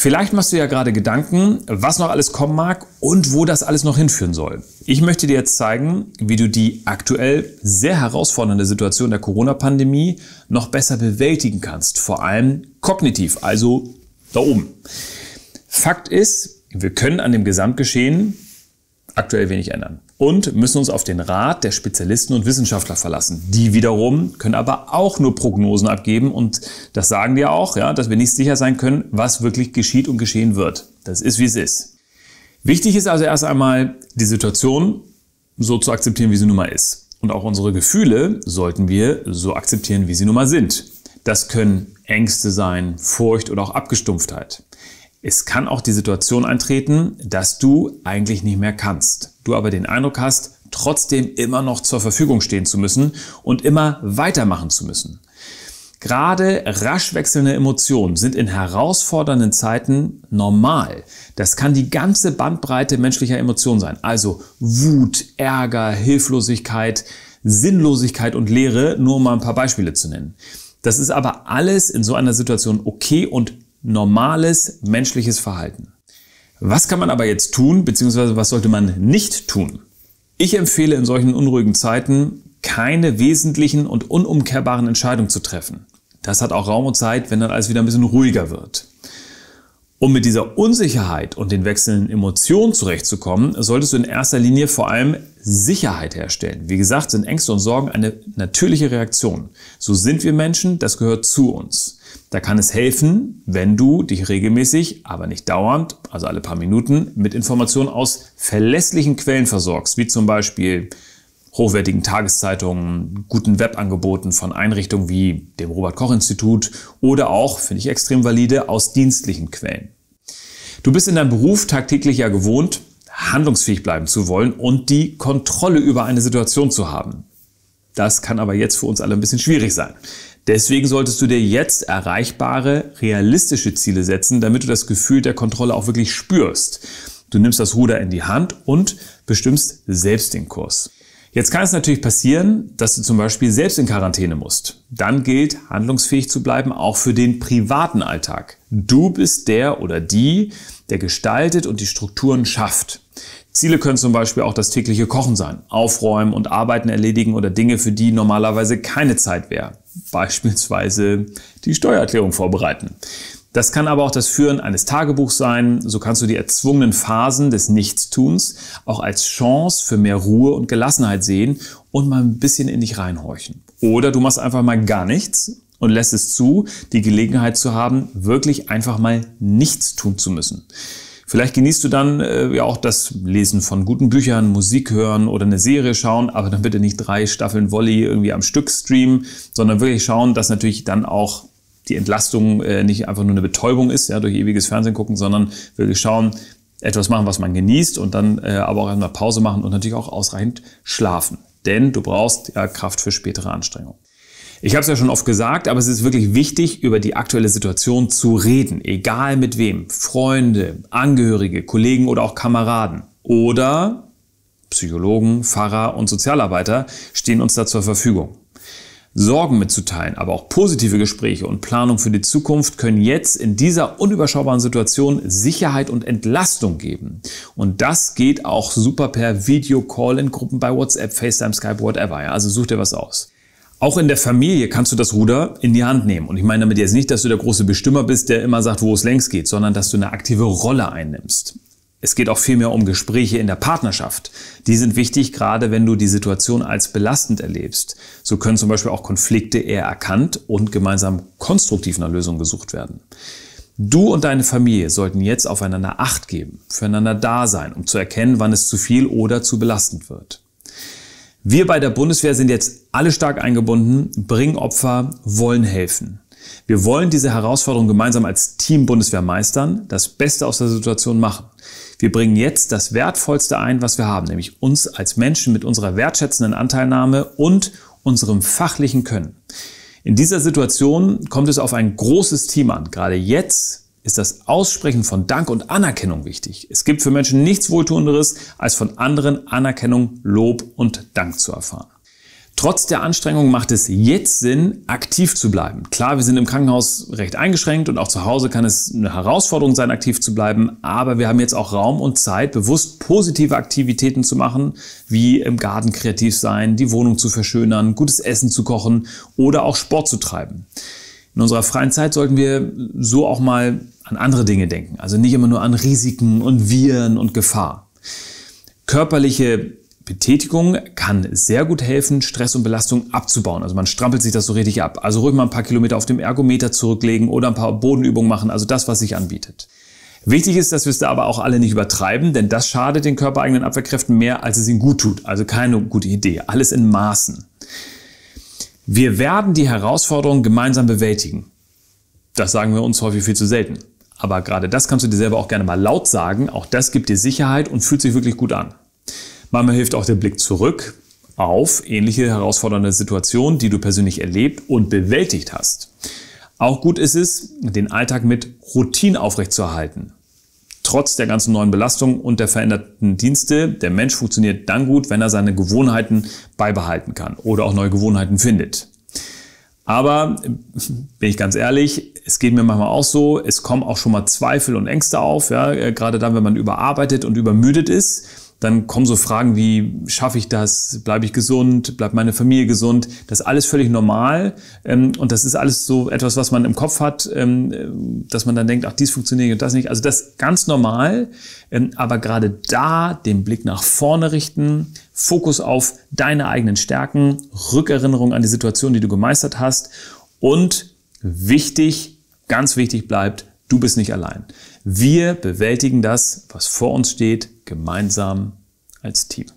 Vielleicht machst du ja gerade Gedanken, was noch alles kommen mag und wo das alles noch hinführen soll. Ich möchte dir jetzt zeigen, wie du die aktuell sehr herausfordernde Situation der Corona-Pandemie noch besser bewältigen kannst. Vor allem kognitiv, also da oben. Fakt ist, wir können an dem Gesamtgeschehen aktuell wenig ändern und müssen uns auf den Rat der Spezialisten und Wissenschaftler verlassen. Die wiederum können aber auch nur Prognosen abgeben und das sagen wir auch, ja, dass wir nicht sicher sein können, was wirklich geschieht und geschehen wird. Das ist, wie es ist. Wichtig ist also erst einmal, die Situation so zu akzeptieren, wie sie nun mal ist. Und auch unsere Gefühle sollten wir so akzeptieren, wie sie nun mal sind. Das können Ängste sein, Furcht oder auch Abgestumpftheit. Es kann auch die Situation eintreten, dass du eigentlich nicht mehr kannst. Du aber den Eindruck hast, trotzdem immer noch zur Verfügung stehen zu müssen und immer weitermachen zu müssen. Gerade rasch wechselnde Emotionen sind in herausfordernden Zeiten normal. Das kann die ganze Bandbreite menschlicher Emotionen sein. Also Wut, Ärger, Hilflosigkeit, Sinnlosigkeit und Leere, nur um mal ein paar Beispiele zu nennen. Das ist aber alles in so einer Situation okay und normales menschliches Verhalten. Was kann man aber jetzt tun, beziehungsweise was sollte man nicht tun? Ich empfehle in solchen unruhigen Zeiten, keine wesentlichen und unumkehrbaren Entscheidungen zu treffen. Das hat auch Raum und Zeit, wenn dann alles wieder ein bisschen ruhiger wird. Um mit dieser Unsicherheit und den wechselnden Emotionen zurechtzukommen, solltest du in erster Linie vor allem Sicherheit herstellen. Wie gesagt, sind Ängste und Sorgen eine natürliche Reaktion. So sind wir Menschen, das gehört zu uns. Da kann es helfen, wenn du dich regelmäßig, aber nicht dauernd, also alle paar Minuten, mit Informationen aus verlässlichen Quellen versorgst, wie zum Beispiel hochwertigen Tageszeitungen, guten Webangeboten von Einrichtungen wie dem Robert Koch Institut oder auch, finde ich extrem valide, aus dienstlichen Quellen. Du bist in deinem Beruf tagtäglich ja gewohnt, handlungsfähig bleiben zu wollen und die Kontrolle über eine Situation zu haben. Das kann aber jetzt für uns alle ein bisschen schwierig sein. Deswegen solltest du dir jetzt erreichbare, realistische Ziele setzen, damit du das Gefühl der Kontrolle auch wirklich spürst. Du nimmst das Ruder in die Hand und bestimmst selbst den Kurs. Jetzt kann es natürlich passieren, dass du zum Beispiel selbst in Quarantäne musst. Dann gilt, handlungsfähig zu bleiben, auch für den privaten Alltag. Du bist der oder die, der gestaltet und die Strukturen schafft. Ziele können zum Beispiel auch das tägliche Kochen sein, Aufräumen und Arbeiten erledigen oder Dinge, für die normalerweise keine Zeit wäre. Beispielsweise die Steuererklärung vorbereiten. Das kann aber auch das Führen eines Tagebuchs sein. So kannst du die erzwungenen Phasen des Nichtstuns auch als Chance für mehr Ruhe und Gelassenheit sehen und mal ein bisschen in dich reinhorchen. Oder du machst einfach mal gar nichts und lässt es zu, die Gelegenheit zu haben, wirklich einfach mal nichts tun zu müssen. Vielleicht genießt du dann äh, ja auch das Lesen von guten Büchern, Musik hören oder eine Serie schauen, aber dann bitte nicht drei Staffeln Volley irgendwie am Stück streamen, sondern wirklich schauen, dass natürlich dann auch die Entlastung äh, nicht einfach nur eine Betäubung ist, ja, durch ewiges Fernsehen gucken, sondern wirklich schauen, etwas machen, was man genießt und dann äh, aber auch erstmal Pause machen und natürlich auch ausreichend schlafen. Denn du brauchst ja Kraft für spätere Anstrengungen. Ich habe es ja schon oft gesagt, aber es ist wirklich wichtig, über die aktuelle Situation zu reden, egal mit wem. Freunde, Angehörige, Kollegen oder auch Kameraden. Oder Psychologen, Pfarrer und Sozialarbeiter stehen uns da zur Verfügung. Sorgen mitzuteilen, aber auch positive Gespräche und Planung für die Zukunft können jetzt in dieser unüberschaubaren Situation Sicherheit und Entlastung geben. Und das geht auch super per Videocall in Gruppen bei WhatsApp, FaceTime, Skype, whatever. Ja? Also such dir was aus. Auch in der Familie kannst du das Ruder in die Hand nehmen. Und ich meine damit jetzt nicht, dass du der große Bestimmer bist, der immer sagt, wo es längst geht, sondern dass du eine aktive Rolle einnimmst. Es geht auch vielmehr um Gespräche in der Partnerschaft. Die sind wichtig, gerade wenn du die Situation als belastend erlebst. So können zum Beispiel auch Konflikte eher erkannt und gemeinsam konstruktiv nach Lösungen gesucht werden. Du und deine Familie sollten jetzt aufeinander Acht geben, füreinander da sein, um zu erkennen, wann es zu viel oder zu belastend wird. Wir bei der Bundeswehr sind jetzt alle stark eingebunden, bringen Opfer, wollen helfen. Wir wollen diese Herausforderung gemeinsam als Team Bundeswehr meistern, das Beste aus der Situation machen. Wir bringen jetzt das Wertvollste ein, was wir haben, nämlich uns als Menschen mit unserer wertschätzenden Anteilnahme und unserem fachlichen Können. In dieser Situation kommt es auf ein großes Team an. Gerade jetzt ist das Aussprechen von Dank und Anerkennung wichtig. Es gibt für Menschen nichts Wohltuenderes, als von anderen Anerkennung, Lob und Dank zu erfahren. Trotz der Anstrengung macht es jetzt Sinn, aktiv zu bleiben. Klar, wir sind im Krankenhaus recht eingeschränkt und auch zu Hause kann es eine Herausforderung sein, aktiv zu bleiben, aber wir haben jetzt auch Raum und Zeit, bewusst positive Aktivitäten zu machen, wie im Garten kreativ sein, die Wohnung zu verschönern, gutes Essen zu kochen oder auch Sport zu treiben. In unserer freien Zeit sollten wir so auch mal an andere Dinge denken, also nicht immer nur an Risiken und Viren und Gefahr. Körperliche Betätigung kann sehr gut helfen, Stress und Belastung abzubauen. Also man strampelt sich das so richtig ab. Also ruhig mal ein paar Kilometer auf dem Ergometer zurücklegen oder ein paar Bodenübungen machen, also das, was sich anbietet. Wichtig ist, dass wir es da aber auch alle nicht übertreiben, denn das schadet den körpereigenen Abwehrkräften mehr, als es ihnen gut tut. Also keine gute Idee. Alles in Maßen. Wir werden die Herausforderungen gemeinsam bewältigen. Das sagen wir uns häufig viel zu selten. Aber gerade das kannst du dir selber auch gerne mal laut sagen. Auch das gibt dir Sicherheit und fühlt sich wirklich gut an. Manchmal hilft auch der Blick zurück auf ähnliche herausfordernde Situationen, die du persönlich erlebt und bewältigt hast. Auch gut ist es, den Alltag mit Routine aufrechtzuerhalten. Trotz der ganzen neuen Belastungen und der veränderten Dienste, der Mensch funktioniert dann gut, wenn er seine Gewohnheiten beibehalten kann oder auch neue Gewohnheiten findet. Aber bin ich ganz ehrlich, es geht mir manchmal auch so, es kommen auch schon mal Zweifel und Ängste auf, ja, gerade dann, wenn man überarbeitet und übermüdet ist. Dann kommen so Fragen wie, schaffe ich das? Bleibe ich gesund? Bleibt meine Familie gesund? Das ist alles völlig normal. Ähm, und das ist alles so etwas, was man im Kopf hat, ähm, dass man dann denkt, ach, dies funktioniert und das nicht. Also das ist ganz normal. Ähm, aber gerade da den Blick nach vorne richten, Fokus auf deine eigenen Stärken, Rückerinnerung an die Situation, die du gemeistert hast. Und wichtig, ganz wichtig bleibt, du bist nicht allein. Wir bewältigen das, was vor uns steht, gemeinsam als Team.